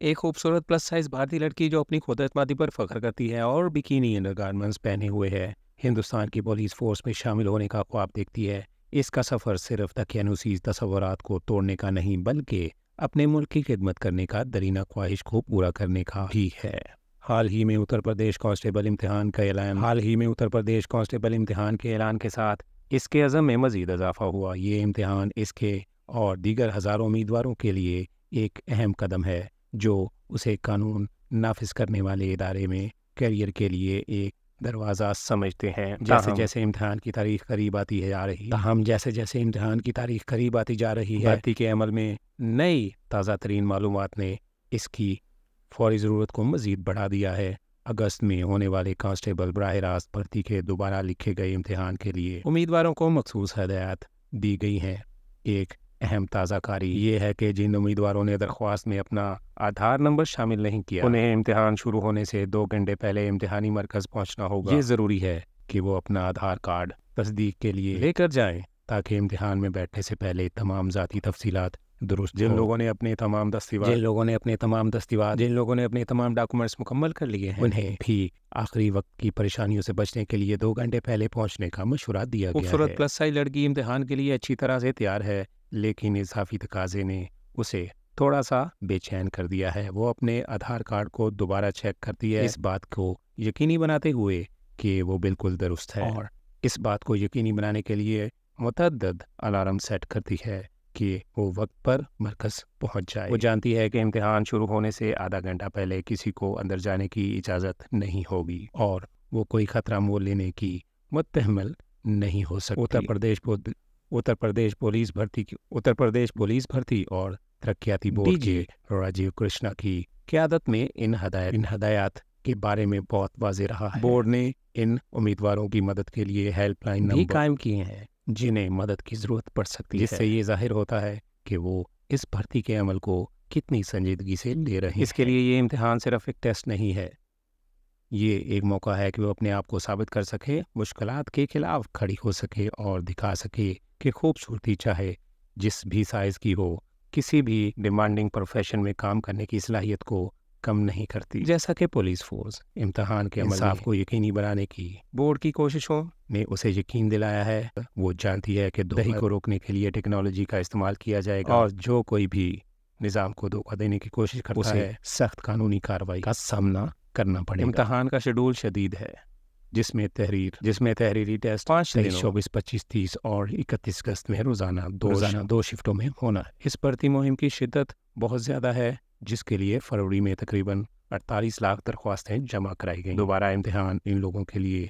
एक खूबसूरत plus size भारतीय लड़की जो अपनी खुदरतमादी पर फख्र करती है और बिकीनी गारमेंट्स पहने हुए है हिंदुस्तान की पुलिस फोर्स में शामिल होने का ख्वाब देखती है इसका सफ़र सिर्फ तकियानुसी तस्वरत को तोड़ने का नहीं बल्कि अपने मुल्क की खिदमत करने का दरीना ख्वाहिश को पूरा करने का ही है हाल ही में उत्तर प्रदेश कांस्टेबल इम्तहान का ऐलान हाल ही में उत्तर प्रदेश कांस्टेबल इम्तहान के ऐलान के साथ इसके अज़म में मजीद इजाफा हुआ ये इम्तहान इसके और दीगर हज़ारों उम्मीदवारों के लिए एक अहम कदम है जो उसे कानून नाफिज करने वाले इदारे में कैरियर के लिए एक दरवाज़ा समझते हैं जैसे हाँ। जैसे इम्तहान की तारीख करीब आती है जा रही है हम जैसे जैसे इम्तहान की तारीख करीब आती जा रही है भर्ती के अमल में नई ताज़ा तरीन मालूम ने इसकी फौरी ज़रूरत को मज़ीद बढ़ा दिया है अगस्त में होने वाले कांस्टेबल बरह रास्त भर्ती के दोबारा लिखे गए इम्तहान के लिए उम्मीदवारों को मखसूस हदायत दी गई हैं एक अहम ताज़ाकारी ये है कि जिन उम्मीदवारों ने दरख्वास्त में अपना आधार नंबर शामिल नहीं किया उन्हें इम्तिहान शुरू होने से दो घंटे पहले इम्तिहानी मरकज पहुँचना होगा ये ज़रूरी है कि वो अपना आधार कार्ड तस्दीक के लिए लेकर जाएं ताकि इम्तिहान में बैठने से पहले तमाम ज़ाती तफसीत दुरुस्त जिन लोगों ने अपने तमाम दस्तीवार जिन लोगों ने अपने तमाम दस्तीवार जिन लोगों ने अपने तमाम डॉक्यूमेंट्स मुकम्मल कर लिए हैं उन्हें भी आखिरी वक्त की परेशानियों से बचने के लिए दो घंटे पहले पहुंचने का मशुरा दिया गया है। खूबसूरत प्लस साइज लड़की इम्तिहान के लिए अच्छी तरह से तैयार है लेकिन इजाफी तकाजे ने उसे थोड़ा सा बेचैन कर दिया है वो अपने आधार कार्ड को दोबारा चेक करती है इस बात को यकीनी बनाते हुए कि वो बिल्कुल दुरुस्त है और इस बात को यकीनी बनाने के लिए मतद अलार्म सेट करती है कि वो वक्त पर मरकज़ पहुंच जाए वो जानती है कि इम्तहान शुरू होने से आधा घंटा पहले किसी को अंदर जाने की इजाज़त नहीं होगी और वो कोई ख़तरा मोल लेने की मतहमल नहीं हो सकती उत्तर प्रदेश को उत्तर प्रदेश पुलिस भर्ती की उत्तर प्रदेश पुलिस भर्ती और तरक्याती बोर्ड के राजीव कृष्णा की क्यादत में इन हदायत इन हदायत के बारे में बहुत वाजे रहा है बोर्ड ने इन उम्मीदवारों की मदद के लिए हेल्पलाइन भी कायम किए हैं जिन्हें मदद की जरूरत पड़ सकती है जिससे ये जाहिर होता है कि वो इस भर्ती के अमल को कितनी संजीदगी से ले रहे हैं इसके लिए ये इम्तिहान सिर्फ एक टेस्ट नहीं है ये एक मौका है कि वो अपने आप को साबित कर सके मुश्किल के खिलाफ खड़ी हो सके और दिखा सके कि खूबसूरती चाहे जिस भी साइज़ की हो किसी भी डिमांडिंग प्रोफेशन में काम करने की सलाहियत को कम नहीं करती जैसा कि पुलिस फोर्स इम्तहान के इंसाफ को यकीनी बनाने की बोर्ड की कोशिशों ने उसे यकीन दिलाया है वो जानती है कि दही को रोकने के लिए टेक्नोलॉजी का इस्तेमाल किया जाएगा और जो कोई भी निज़ाम को धोखा देने की कोशिश करता है सख्त कानूनी कार्रवाई का सामना करना पड़ेगा इम्तहान का शेड्यूल शदीद है जिसमें तहरीर जिसमें तहरीरी टेस्ट पाँच तेईस चौबीस पच्चीस तीस और इकतीस अगस्त में रोजाना दो रोजाना दो शिफ्टों में होना है इस भर्ती मुहिम की शिद्दत बहुत ज़्यादा है जिसके लिए फरवरी में तकरीबन अड़तालीस लाख दरख्वास्तें जमा कराई गई दोबारा इम्तहान इन लोगों के लिए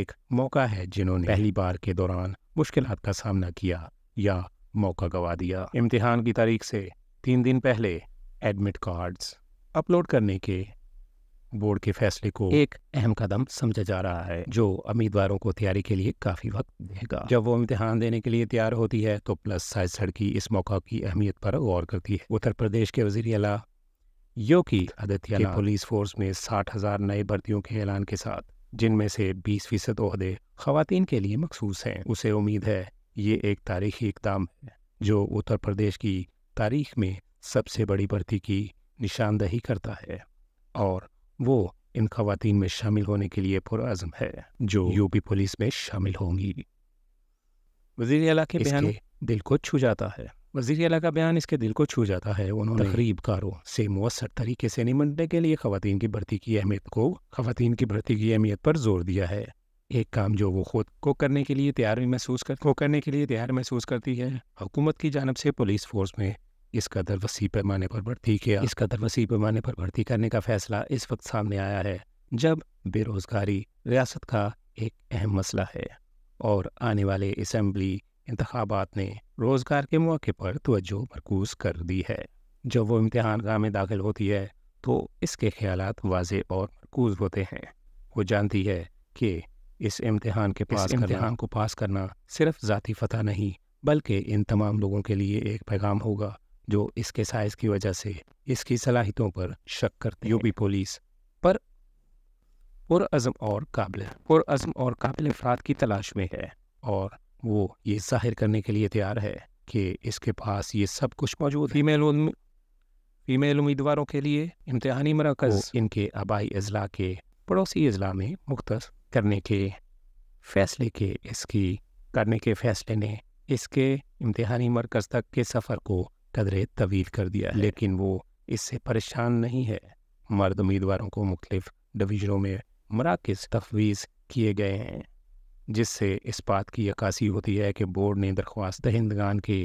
एक मौका है जिन्होंने पहली बार के दौरान मुश्किल का सामना किया या मौका गवा दिया इम्तिहान की तारीख से तीन दिन पहले एडमिट कार्ड्स अपलोड करने के बोर्ड के फैसले को एक अहम कदम समझा जा रहा है जो उम्मीदवारों को तैयारी के लिए काफी वक्त देगा जब वो इम्तिहान देने के लिए तैयार होती है तो प्लस साइज सड़की इस मौका की अहमियत पर गौर करती है उत्तर प्रदेश के वजीर अला योगी आदित्य पुलिस फोर्स में साठ हजार नए भर्तियों के ऐलान के साथ जिनमें से बीस फीसद अहदे खुतिन के लिए मखसूस हैं उसे उम्मीद है ये एक तारीखी इकदाम है जो उत्तर प्रदेश की तारीख में सबसे बड़ी भर्ती की निशानदही करता है और वो इन खातन में शामिल होने के लिए पुरज़म है जो यूपी पुलिस में शामिल होंगी वजीर अला के बयान दिल को छू जाता है वजीर अला का बयान इसके दिल को छू जाता है उन्होंने गरीब कारों से मवसर तरीके से निमटने के लिए खातन की भर्ती की अहमियत को खातन की भर्ती की अहमियत पर जोर दिया है एक काम जो वो खुद को करने के लिए तैयार महसूस कर को करने के लिए तैयार महसूस करती है हुकूमत की जानब से पुलिस फोर्स में इस कदर वसी पैमाने पर भर्ती किया इस कदर वसी पैमाने पर भर्ती करने का फैसला इस वक्त सामने आया है जब बेरोजगारी रियासत का एक अहम मसला है और आने वाले इसम्बली इंतबात ने रोज़गार के मौके पर तोज्जो मरकूज कर दी है जब वो इम्तहान गाह में दाखिल होती है तो इसके ख्याल वाज और मरकूज होते हैं वो जानती है कि इस इम्तहान के पास इम्तहान को पास करना सिर्फ ज़ाती फतह नहीं बल्कि इन तमाम लोगों के लिए एक पैगाम होगा जो इसके साइज की वजह से इसकी सलाहितों पर शक करते यूपी पुलिस पर पुरज़म और काबिल पुरज़म और काबिल अफराद की तलाश में है और वो ये जाहिर करने के लिए तैयार है कि इसके पास ये सब कुछ मौजूद है फीमेल फीमेल उम्मीदवारों के लिए इम्तहानी मरकज़ इनके आबाई अजला के पड़ोसी अजला में मुख्त करने के फैसले के इसकी करने के फैसले ने इसके इम्तहानी मरकज़ तक के सफ़र को कदरे तवील कर दिया है लेकिन वो इससे परेशान नहीं है मर्द उम्मीदवारों को मुख्तफ डिवीजनों में मराकज तफवीज़ किए गए हैं जिससे इस बात की अक्सी होती है कि बोर्ड ने दरख्वास्त हिंदगान के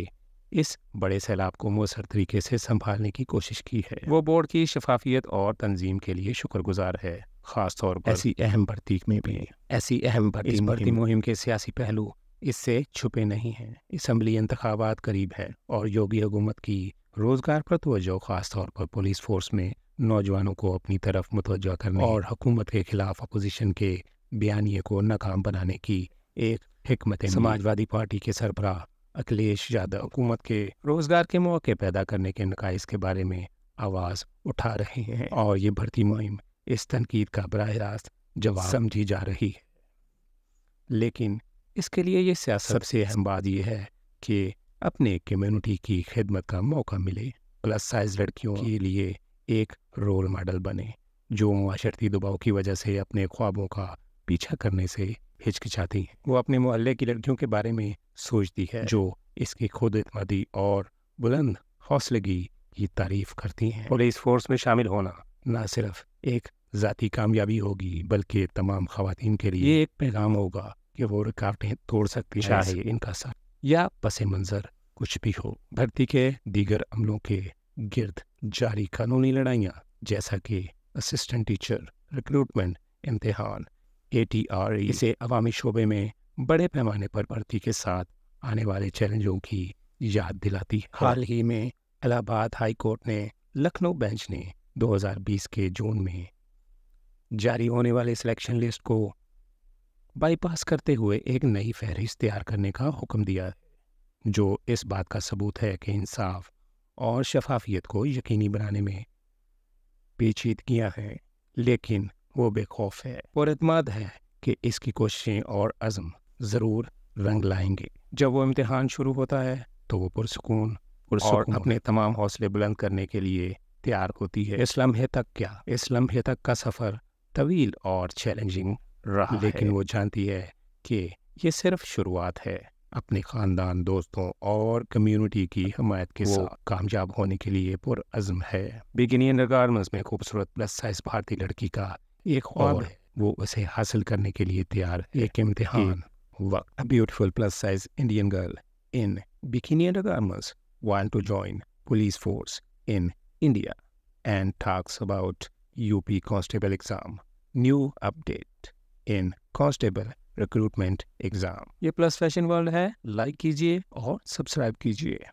इस बड़े सैलाब को मौसर तरीके से संभालने की कोशिश की है वो बोर्ड की शफाफियत और तंजीम के लिए शुक्रगुजार है खास तौर पर ऐसी अहम भर्ती में भी ऐसी अहम भर्ती मुहिम के सियासी पहलू इससे छुपे नहीं हैं इसम्बली इंतबात करीब है और योगी हुकूमत की रोज़गार पर तोजो ख़ास तौर पर पुलिस फोर्स में नौजवानों को अपनी तरफ मुतवजह करने और हुकूमत के खिलाफ अपोजिशन के बयानी को नाकाम बनाने की एक हमत समाजवादी पार्टी के सरबराह अखिलेश यादव हुकूमत के रोजगार के मौके पैदा करने के नकाइस के बारे में आवाज़ उठा रहे हैं और ये भर्ती मुहिम इस तनकीद का बरह रास्त जवाब समझी जा रही है लेकिन इसके लिए ये सियासत सबसे अहम बात यह है कि अपने कम्युनिटी की खिदमत का मौका मिले प्लस साइज लड़कियों के लिए एक रोल मॉडल बने जो माशरती दबाव की वजह से अपने ख्वाबों का पीछा करने से हिचकिचाती हैं वो अपने मोहल्ले की लड़कियों के बारे में सोचती है जो इसकी खुद इतमी और बुलंद हौसलगी की तारीफ करती हैं पुलिस फोर्स में शामिल होना न सिर्फ एक ज़ाती कामयाबी होगी बल्कि तमाम खातन के लिए एक पैगाम होगा कि वो रुकावटें तोड़ सकती अच्छा, है चाहे इनका सर या पसे मंजर कुछ भी हो धरती के दीगर अमलों के गिर्द जारी कानूनी लड़ाइयाँ जैसा कि असिस्टेंट टीचर रिक्रूटमेंट इम्तहान ए इसे अवामी शोबे में बड़े पैमाने पर भर्ती के साथ आने वाले चैलेंजों की याद दिलाती है हाल ही में इलाहाबाद हाई कोर्ट ने लखनऊ बेंच ने 2020 के जून में जारी होने वाले सिलेक्शन लिस्ट को बाईपास करते हुए एक नई फहरिस्त तैयार करने का हुक्म दिया जो इस बात का सबूत है कि इंसाफ और शफाफियत को यकीनी बनाने में पेचीदगियाँ हैं लेकिन वो बेखौफ है और अतमाद है कि इसकी कोशिशें और अज़म ज़रूर रंग लाएंगे जब वो इम्तहान शुरू होता है तो वो पुरसकून और अपने तमाम हौसले बुलंद करने के लिए तैयार होती है इस लम्हे तक क्या इस लम्हे तक का सफ़र तवील और चैलेंजिंग रहा लेकिन वो जानती है कि ये सिर्फ शुरुआत है अपने खानदान दोस्तों और कम्युनिटी की हमायत के साथ कामयाब होने के लिए पुरज़म है बिगिनियन में खूबसूरत प्लस साइज भारतीय लड़की का एक ख्वाब है वो उसे हासिल करने के लिए तैयार एक इम्तिहान वक्त beautiful plus size Indian girl in बिकिनियन रिगार्मेंट्स want to join police force in India and talks about UP constable exam new update in constable recruitment exam ये प्लस फैशन वर्ल्ड है लाइक कीजिए और सब्सक्राइब कीजिए